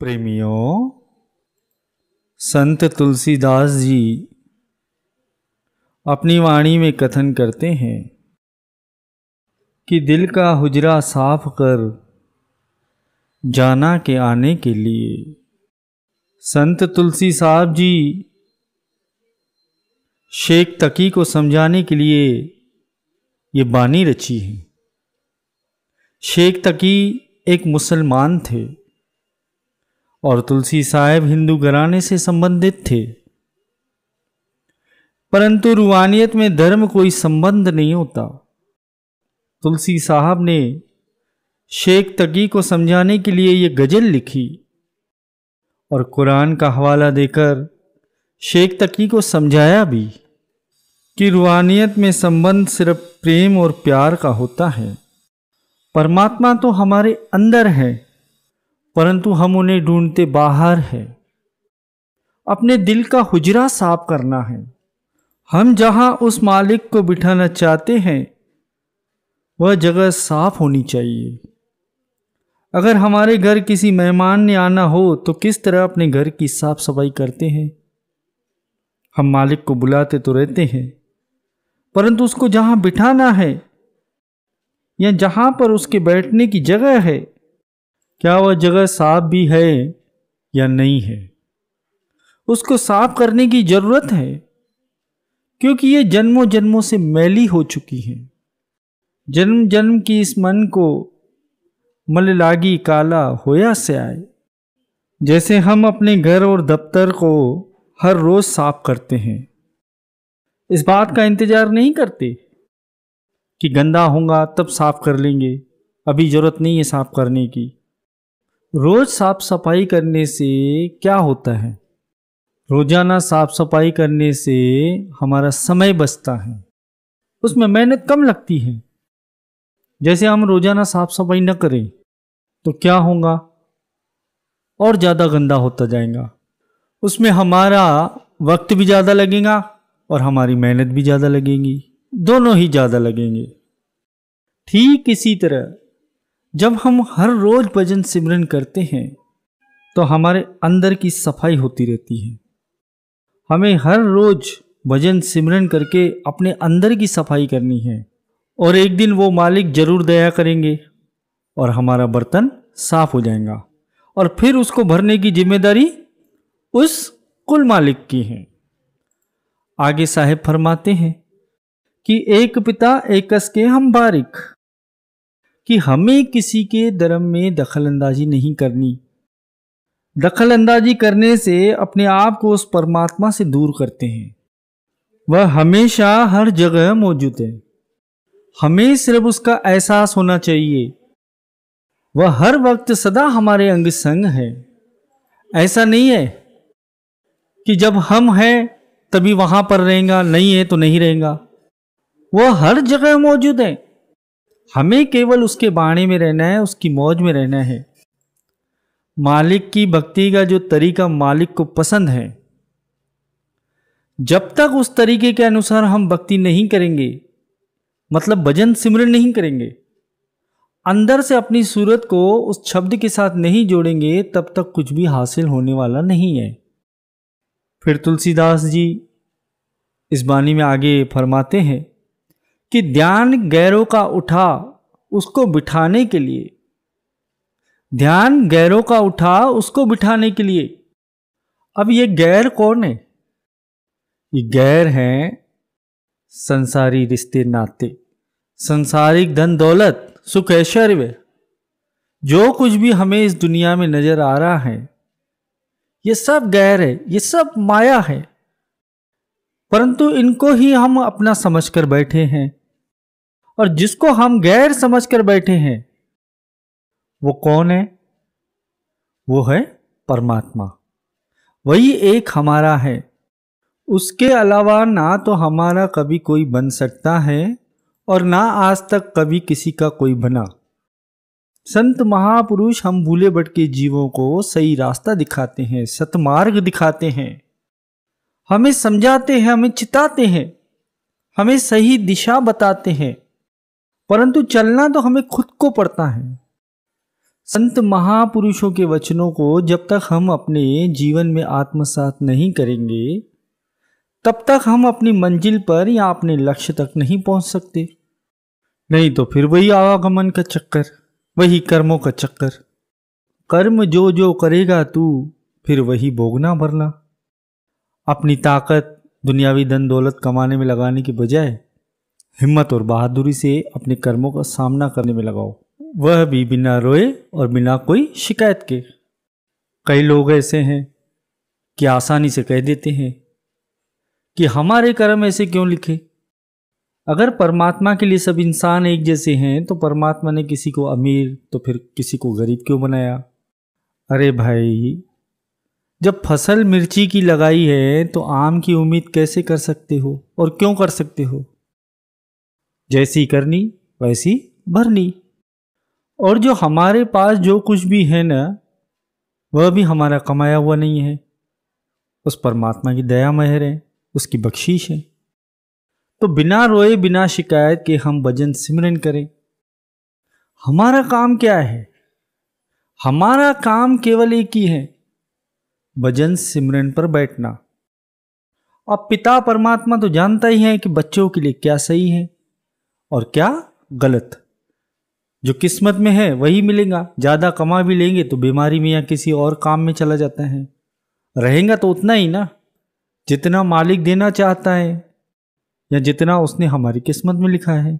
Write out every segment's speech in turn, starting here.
प्रेमियों संत तुलसीदास जी अपनी वाणी में कथन करते हैं कि दिल का हुजरा साफ कर जाना के आने के लिए संत तुलसी साहब जी शेख तकी को समझाने के लिए ये बानी रची है शेख तकी एक मुसलमान थे और तुलसी साहेब हिंदू घराने से संबंधित थे परंतु रूहानियत में धर्म कोई संबंध नहीं होता तुलसी साहब ने शेख तकी को समझाने के लिए ये गज़ल लिखी और कुरान का हवाला देकर शेख तकी को समझाया भी कि रूहानियत में संबंध सिर्फ प्रेम और प्यार का होता है परमात्मा तो हमारे अंदर है परंतु हम उन्हें ढूंढते बाहर हैं अपने दिल का हुजरा साफ करना है हम जहां उस मालिक को बिठाना चाहते हैं वह जगह साफ होनी चाहिए अगर हमारे घर किसी मेहमान ने आना हो तो किस तरह अपने घर की साफ सफाई करते हैं हम मालिक को बुलाते तो रहते हैं परंतु उसको जहां बिठाना है या जहां पर उसके बैठने की जगह है क्या वह जगह साफ भी है या नहीं है उसको साफ करने की ज़रूरत है क्योंकि ये जन्मों जन्मों से मैली हो चुकी है जन्म जन्म की इस मन को मल लागी काला होया से आए जैसे हम अपने घर और दफ्तर को हर रोज़ साफ करते हैं इस बात का इंतज़ार नहीं करते कि गंदा होगा तब साफ़ कर लेंगे अभी ज़रूरत नहीं है साफ़ करने की रोज साफ सफाई करने से क्या होता है रोजाना साफ सफाई करने से हमारा समय बचता है उसमें मेहनत कम लगती है जैसे हम रोजाना साफ सफाई न करें तो क्या होगा और ज़्यादा गंदा होता जाएगा उसमें हमारा वक्त भी ज़्यादा लगेगा और हमारी मेहनत भी ज़्यादा लगेगी दोनों ही ज़्यादा लगेंगे ठीक इसी तरह जब हम हर रोज भजन सिमरन करते हैं तो हमारे अंदर की सफाई होती रहती है हमें हर रोज भजन सिमरन करके अपने अंदर की सफाई करनी है और एक दिन वो मालिक जरूर दया करेंगे और हमारा बर्तन साफ हो जाएगा और फिर उसको भरने की जिम्मेदारी उस कुल मालिक की है आगे साहेब फरमाते हैं कि एक पिता एकस के हम बारिक कि हमें किसी के धर्म में दखल अंदाजी नहीं करनी दखल अंदाजी करने से अपने आप को उस परमात्मा से दूर करते हैं वह हमेशा हर जगह मौजूद है हमें सिर्फ उसका एहसास होना चाहिए वह हर वक्त सदा हमारे अंग संग है ऐसा नहीं है कि जब हम हैं तभी वहां पर रहेगा नहीं है तो नहीं रहेगा वह हर जगह मौजूद है हमें केवल उसके बाणी में रहना है उसकी मौज में रहना है मालिक की भक्ति का जो तरीका मालिक को पसंद है जब तक उस तरीके के अनुसार हम भक्ति नहीं करेंगे मतलब भजन सिमरन नहीं करेंगे अंदर से अपनी सूरत को उस शब्द के साथ नहीं जोड़ेंगे तब तक कुछ भी हासिल होने वाला नहीं है फिर तुलसीदास जी इस बानी में आगे फरमाते हैं कि ध्यान गैरों का उठा उसको बिठाने के लिए ध्यान गैरों का उठा उसको बिठाने के लिए अब ये गैर कौन है ये गैर हैं संसारी रिश्ते नाते संसारिक धन दौलत सुख ऐश्वर्य जो कुछ भी हमें इस दुनिया में नजर आ रहा है ये सब गैर है ये सब माया है परंतु इनको ही हम अपना समझकर बैठे हैं और जिसको हम गैर समझ कर बैठे हैं वो कौन है वो है परमात्मा वही एक हमारा है उसके अलावा ना तो हमारा कभी कोई बन सकता है और ना आज तक कभी किसी का कोई बना संत महापुरुष हम भूले भटके जीवों को सही रास्ता दिखाते हैं सतमार्ग दिखाते हैं हमें समझाते हैं हमें चिताते हैं हमें सही दिशा बताते हैं परंतु चलना तो हमें खुद को पड़ता है संत महापुरुषों के वचनों को जब तक हम अपने जीवन में आत्मसात नहीं करेंगे तब तक हम अपनी मंजिल पर या अपने लक्ष्य तक नहीं पहुंच सकते नहीं तो फिर वही आवागमन का चक्कर वही कर्मों का चक्कर कर्म जो जो करेगा तू फिर वही भोगना भरना अपनी ताकत दुनियावी धन दौलत कमाने में लगाने के बजाय हिम्मत और बहादुरी से अपने कर्मों का सामना करने में लगाओ वह भी बिना रोए और बिना कोई शिकायत के कई लोग ऐसे हैं कि आसानी से कह देते हैं कि हमारे कर्म ऐसे क्यों लिखे अगर परमात्मा के लिए सब इंसान एक जैसे हैं तो परमात्मा ने किसी को अमीर तो फिर किसी को गरीब क्यों बनाया अरे भाई जब फसल मिर्ची की लगाई है तो आम की उम्मीद कैसे कर सकते हो और क्यों कर सकते हो जैसी करनी वैसी भरनी और जो हमारे पास जो कुछ भी है ना वह भी हमारा कमाया हुआ नहीं है उस परमात्मा की दया महर है उसकी बख्शीश है तो बिना रोए बिना शिकायत के हम भजन सिमरन करें हमारा काम क्या है हमारा काम केवल एक ही है भजन सिमरन पर बैठना अब पिता परमात्मा तो जानता ही है कि बच्चों के लिए क्या सही है और क्या गलत जो किस्मत में है वही मिलेगा ज़्यादा कमा भी लेंगे तो बीमारी में या किसी और काम में चला जाता है रहेगा तो उतना ही ना जितना मालिक देना चाहता है या जितना उसने हमारी किस्मत में लिखा है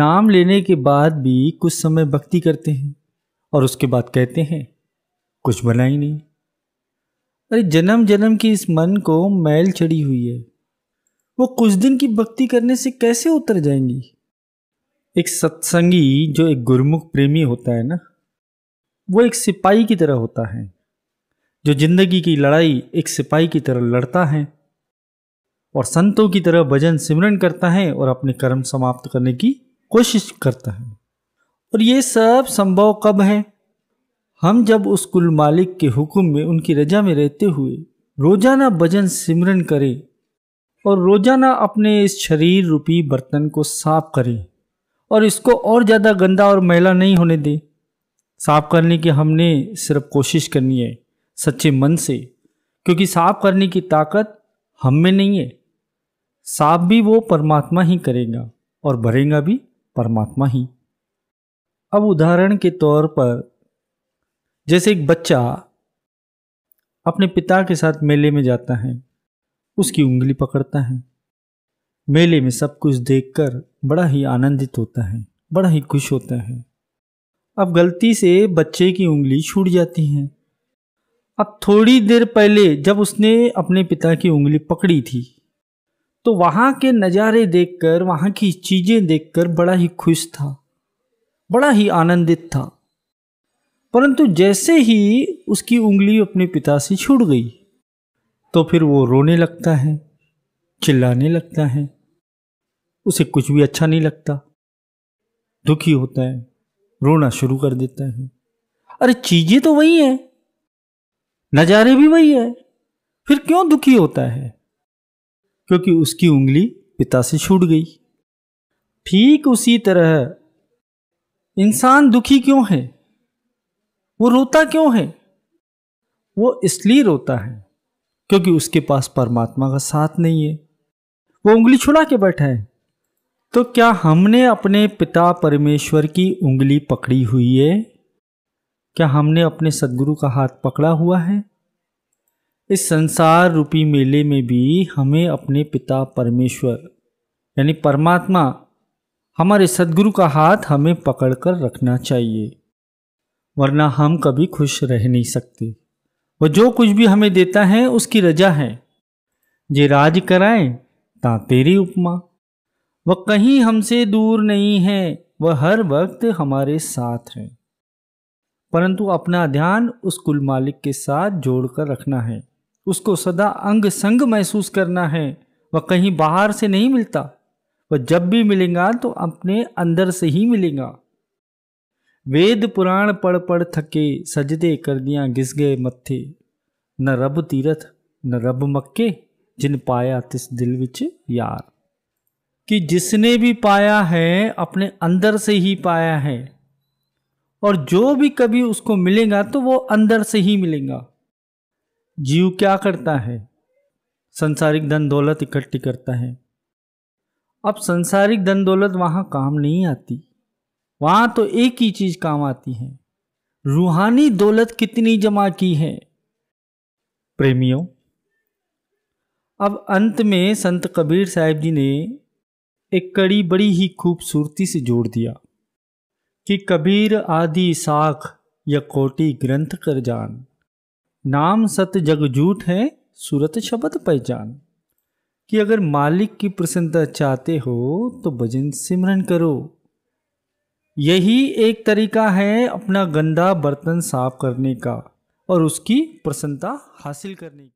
नाम लेने के बाद भी कुछ समय भक्ति करते हैं और उसके बाद कहते हैं कुछ बना ही नहीं अरे जन्म जन्म की इस मन को मैल चढ़ी हुई है वो कुछ दिन की भक्ति करने से कैसे उतर जाएंगी एक सत्संगी जो एक गुरुमुख प्रेमी होता है ना वो एक सिपाही की तरह होता है जो जिंदगी की लड़ाई एक सिपाही की तरह लड़ता है और संतों की तरह भजन सिमरन करता है और अपने कर्म समाप्त करने की कोशिश करता है और ये सब संभव कब है हम जब उस कुल मालिक के हुक्म में उनकी रजा में रहते हुए रोजाना भजन सिमरन करें और रोज़ाना अपने इस शरीर रूपी बर्तन को साफ करें और इसको और ज़्यादा गंदा और मैला नहीं होने दें साफ करने की हमने सिर्फ कोशिश करनी है सच्चे मन से क्योंकि साफ करने की ताकत हम में नहीं है साफ भी वो परमात्मा ही करेगा और भरेगा भी परमात्मा ही अब उदाहरण के तौर पर जैसे एक बच्चा अपने पिता के साथ मेले में जाता है उसकी उंगली पकड़ता है मेले में सब कुछ देखकर बड़ा ही आनंदित होता है बड़ा ही खुश होता है अब गलती से बच्चे की उंगली छूट जाती है अब थोड़ी देर पहले जब उसने अपने पिता की उंगली पकड़ी थी तो वहाँ के नज़ारे देखकर वहाँ की चीज़ें देखकर बड़ा ही खुश था बड़ा ही आनंदित था परंतु जैसे ही उसकी उंगली अपने पिता से छूट गई तो फिर वो रोने लगता है चिल्लाने लगता है उसे कुछ भी अच्छा नहीं लगता दुखी होता है रोना शुरू कर देता है अरे चीज़ें तो वही हैं नज़ारे भी वही है फिर क्यों दुखी होता है क्योंकि उसकी उंगली पिता से छूट गई ठीक उसी तरह इंसान दुखी क्यों है वो रोता क्यों है वो इसलिए रोता है क्योंकि उसके पास परमात्मा का साथ नहीं है वो उंगली छुड़ा के बैठा है तो क्या हमने अपने पिता परमेश्वर की उंगली पकड़ी हुई है क्या हमने अपने सदगुरु का हाथ पकड़ा हुआ है इस संसार रूपी मेले में भी हमें अपने पिता परमेश्वर यानी परमात्मा हमारे सदगुरु का हाथ हमें पकड़कर रखना चाहिए वरना हम कभी खुश रह नहीं सकते वह जो कुछ भी हमें देता है उसकी रजा है जे राज कराए ता तेरी उपमा वह कहीं हमसे दूर नहीं है वह हर वक्त हमारे साथ है परंतु अपना ध्यान उस कुल मालिक के साथ जोड़कर रखना है उसको सदा अंग संग महसूस करना है वह कहीं बाहर से नहीं मिलता वह जब भी मिलेगा तो अपने अंदर से ही मिलेगा वेद पुराण पढ़ पढ़ थके सजदे कर दिया घिस गए मत्थे न रब तीरथ न रब मक्के जिन पाया तिस दिल विच यार कि जिसने भी पाया है अपने अंदर से ही पाया है और जो भी कभी उसको मिलेगा तो वो अंदर से ही मिलेगा जीव क्या करता है संसारिक धन दौलत इकट्ठी करता है अब संसारिक धन दौलत वहां काम नहीं आती वहाँ तो एक ही चीज़ काम आती है रूहानी दौलत कितनी जमा की है प्रेमियों अब अंत में संत कबीर साहब जी ने एक कड़ी बड़ी ही खूबसूरती से जोड़ दिया कि कबीर आदि साख या कोटि ग्रंथ कर जान नाम सत जग झूठ है सूरत शब्द पहचान कि अगर मालिक की प्रसन्नता चाहते हो तो भजन सिमरन करो यही एक तरीका है अपना गंदा बर्तन साफ करने का और उसकी प्रसन्नता हासिल करने की